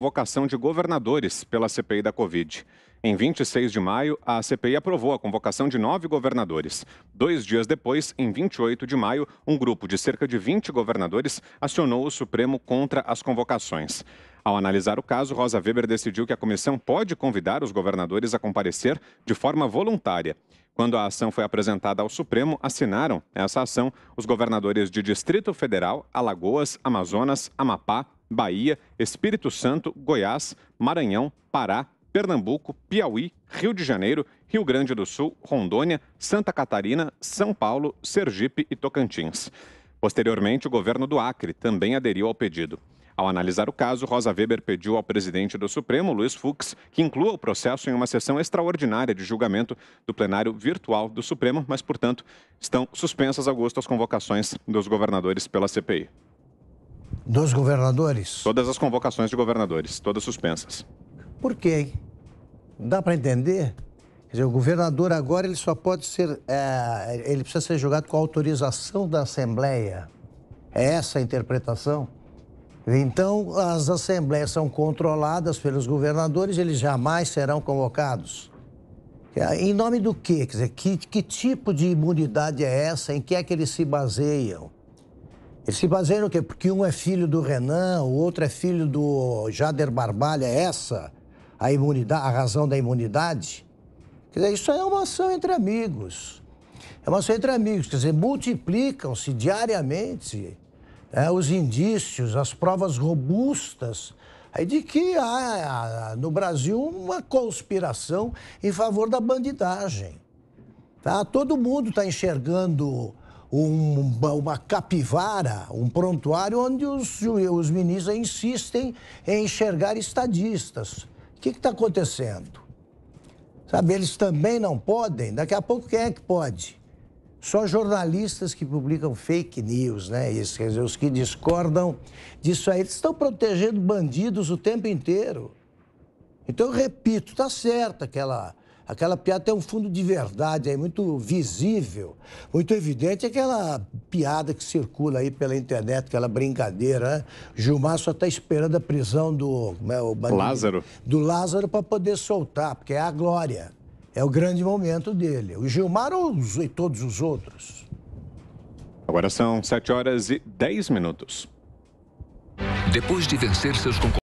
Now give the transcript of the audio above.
convocação de governadores pela CPI da Covid. Em 26 de maio, a CPI aprovou a convocação de nove governadores. Dois dias depois, em 28 de maio, um grupo de cerca de 20 governadores acionou o Supremo contra as convocações. Ao analisar o caso, Rosa Weber decidiu que a comissão pode convidar os governadores a comparecer de forma voluntária. Quando a ação foi apresentada ao Supremo, assinaram essa ação os governadores de Distrito Federal, Alagoas, Amazonas, Amapá, Bahia, Espírito Santo, Goiás, Maranhão, Pará, Pernambuco, Piauí, Rio de Janeiro, Rio Grande do Sul, Rondônia, Santa Catarina, São Paulo, Sergipe e Tocantins. Posteriormente, o governo do Acre também aderiu ao pedido. Ao analisar o caso, Rosa Weber pediu ao presidente do Supremo, Luiz Fux, que inclua o processo em uma sessão extraordinária de julgamento do plenário virtual do Supremo, mas, portanto, estão suspensas, Augusto, as convocações dos governadores pela CPI. Dos governadores? Todas as convocações de governadores, todas suspensas. Por quê? Dá para entender? Quer dizer, o governador agora ele só pode ser. É, ele precisa ser julgado com autorização da Assembleia. É essa a interpretação? Então, as assembleias são controladas pelos governadores, eles jamais serão convocados. Em nome do quê? Quer dizer, que, que tipo de imunidade é essa? Em que é que eles se baseiam? Eles se baseiam no quê? Porque um é filho do Renan, o outro é filho do Jader Barbalha, essa a imunidade, a razão da imunidade. Quer dizer, isso é uma ação entre amigos. É uma ação entre amigos, quer dizer, multiplicam-se diariamente né, os indícios, as provas robustas de que há no Brasil uma conspiração em favor da bandidagem. Tá? Todo mundo está enxergando uma capivara, um prontuário onde os, os ministros insistem em enxergar estadistas. O que está acontecendo? Sabe, eles também não podem. Daqui a pouco quem é que pode? Só jornalistas que publicam fake news, né? Isso, dizer, os que discordam disso aí. Eles estão protegendo bandidos o tempo inteiro. Então, eu repito, está certa aquela Aquela piada tem um fundo de verdade, é muito visível, muito evidente. É aquela piada que circula aí pela internet, aquela brincadeira, né? Gilmar só está esperando a prisão do... é, o, Lázaro. Do Lázaro para poder soltar, porque é a glória. É o grande momento dele. O Gilmar ou os, e todos os outros. Agora são 7 horas e 10 minutos. Depois de vencer seus concorrentes...